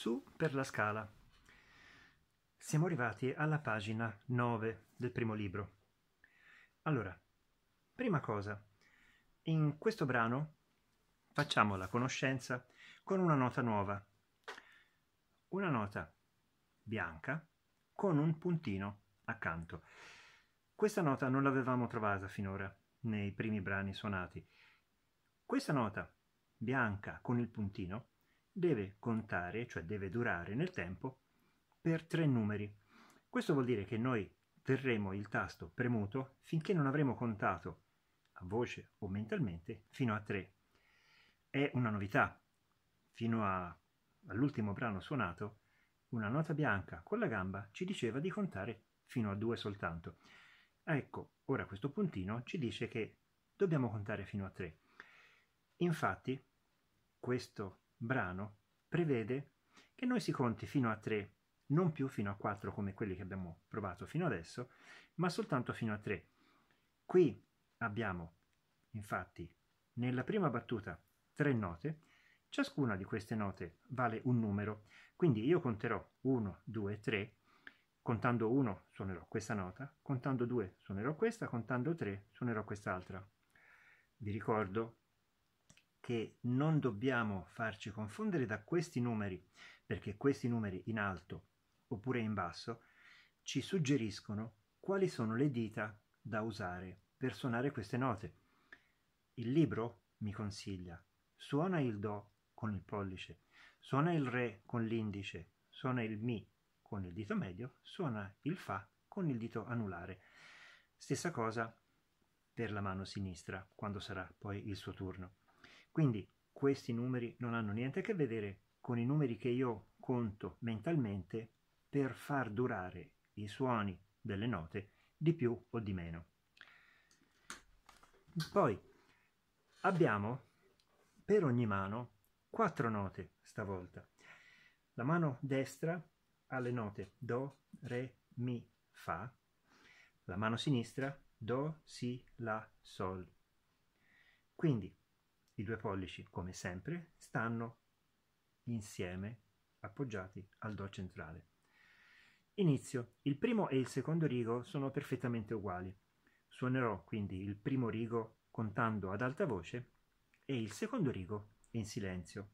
su per la scala. Siamo arrivati alla pagina 9 del primo libro. Allora, prima cosa, in questo brano facciamo la conoscenza con una nota nuova. Una nota bianca con un puntino accanto. Questa nota non l'avevamo trovata finora nei primi brani suonati. Questa nota bianca con il puntino deve contare, cioè deve durare nel tempo, per tre numeri. Questo vuol dire che noi terremo il tasto premuto finché non avremo contato a voce o mentalmente fino a tre. È una novità. Fino a, all'ultimo brano suonato, una nota bianca con la gamba ci diceva di contare fino a due soltanto. Ecco, ora questo puntino ci dice che dobbiamo contare fino a tre. Infatti, questo brano prevede che noi si conti fino a tre, non più fino a quattro come quelli che abbiamo provato fino adesso, ma soltanto fino a tre. Qui abbiamo infatti nella prima battuta tre note, ciascuna di queste note vale un numero, quindi io conterò 1, 2, 3, contando 1 suonerò questa nota, contando 2 suonerò questa, contando 3 suonerò quest'altra. Vi ricordo che non dobbiamo farci confondere da questi numeri, perché questi numeri in alto oppure in basso ci suggeriscono quali sono le dita da usare per suonare queste note. Il libro mi consiglia, suona il Do con il pollice, suona il Re con l'indice, suona il Mi con il dito medio, suona il Fa con il dito anulare. Stessa cosa per la mano sinistra, quando sarà poi il suo turno. Quindi questi numeri non hanno niente a che vedere con i numeri che io conto mentalmente per far durare i suoni delle note di più o di meno. Poi abbiamo per ogni mano quattro note stavolta. La mano destra ha le note Do, Re, Mi, Fa, la mano sinistra Do, Si, La, Sol. Quindi i due pollici, come sempre, stanno insieme appoggiati al Do centrale. Inizio. Il primo e il secondo rigo sono perfettamente uguali. Suonerò quindi il primo rigo contando ad alta voce e il secondo rigo in silenzio.